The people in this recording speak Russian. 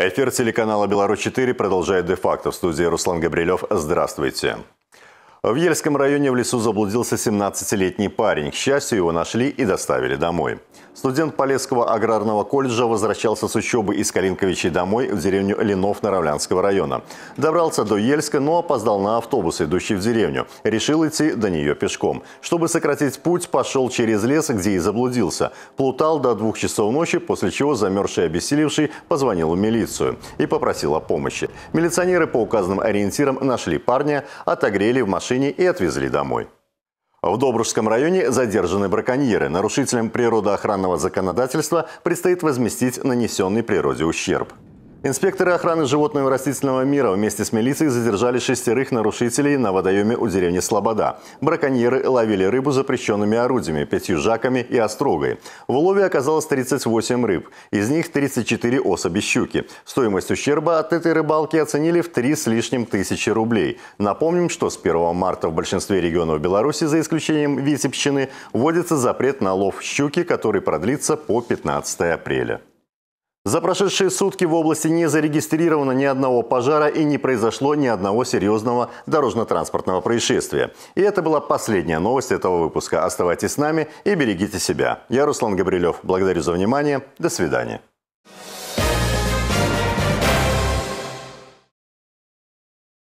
Эфир телеканала «Беларусь-4» продолжает де-факто. В студии Руслан Габрилев. Здравствуйте. В Ельском районе в лесу заблудился 17-летний парень. К счастью, его нашли и доставили домой. Студент Полесского аграрного колледжа возвращался с учебы из Калинковичей домой в деревню Ленов Наравлянского района. Добрался до Ельска, но опоздал на автобус, идущий в деревню. Решил идти до нее пешком. Чтобы сократить путь, пошел через лес, где и заблудился. Плутал до двух часов ночи, после чего замерзший и обессилевший позвонил в милицию и попросил о помощи. Милиционеры по указанным ориентирам нашли парня, отогрели в машине и отвезли домой. В Добружском районе задержаны браконьеры. Нарушителям природоохранного законодательства предстоит возместить нанесенный природе ущерб. Инспекторы охраны животного и растительного мира вместе с милицией задержали шестерых нарушителей на водоеме у деревни Слобода. Браконьеры ловили рыбу запрещенными орудиями, пятью жаками и острогой. В улове оказалось 38 рыб, из них 34 особи щуки. Стоимость ущерба от этой рыбалки оценили в три с лишним тысячи рублей. Напомним, что с 1 марта в большинстве регионов Беларуси, за исключением Витебщины, вводится запрет на лов щуки, который продлится по 15 апреля. За прошедшие сутки в области не зарегистрировано ни одного пожара и не произошло ни одного серьезного дорожно-транспортного происшествия. И это была последняя новость этого выпуска. Оставайтесь с нами и берегите себя. Я Руслан Габрилев. Благодарю за внимание. До свидания.